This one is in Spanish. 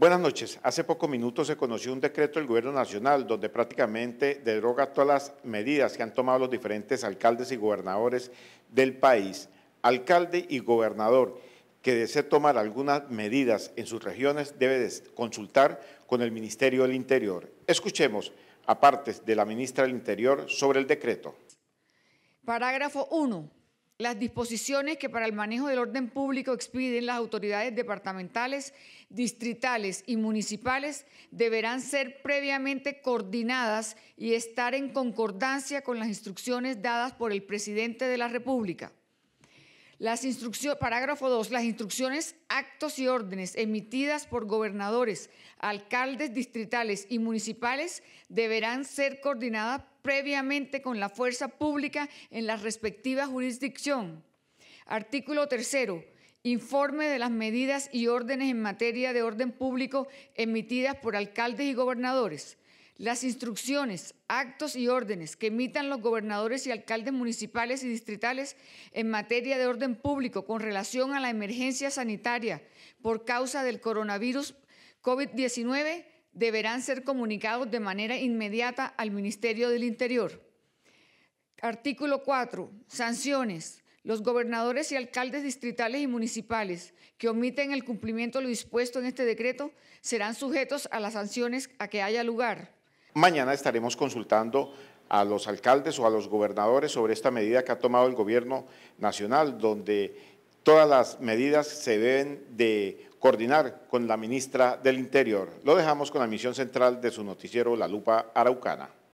Buenas noches. Hace pocos minutos se conoció un decreto del Gobierno Nacional donde prácticamente deroga todas las medidas que han tomado los diferentes alcaldes y gobernadores del país. Alcalde y gobernador que desee tomar algunas medidas en sus regiones debe consultar con el Ministerio del Interior. Escuchemos a partes de la ministra del Interior sobre el decreto. Parágrafo 1 las disposiciones que para el manejo del orden público expiden las autoridades departamentales, distritales y municipales deberán ser previamente coordinadas y estar en concordancia con las instrucciones dadas por el presidente de la República parágrafo 2, las instrucciones, actos y órdenes emitidas por gobernadores, alcaldes distritales y municipales deberán ser coordinadas previamente con la fuerza pública en la respectiva jurisdicción. Artículo 3 informe de las medidas y órdenes en materia de orden público emitidas por alcaldes y gobernadores. Las instrucciones, actos y órdenes que emitan los gobernadores y alcaldes municipales y distritales en materia de orden público con relación a la emergencia sanitaria por causa del coronavirus COVID-19 deberán ser comunicados de manera inmediata al Ministerio del Interior. Artículo 4. Sanciones. Los gobernadores y alcaldes distritales y municipales que omiten el cumplimiento de lo dispuesto en este decreto serán sujetos a las sanciones a que haya lugar. Mañana estaremos consultando a los alcaldes o a los gobernadores sobre esta medida que ha tomado el gobierno nacional, donde todas las medidas se deben de coordinar con la ministra del Interior. Lo dejamos con la misión central de su noticiero La Lupa Araucana.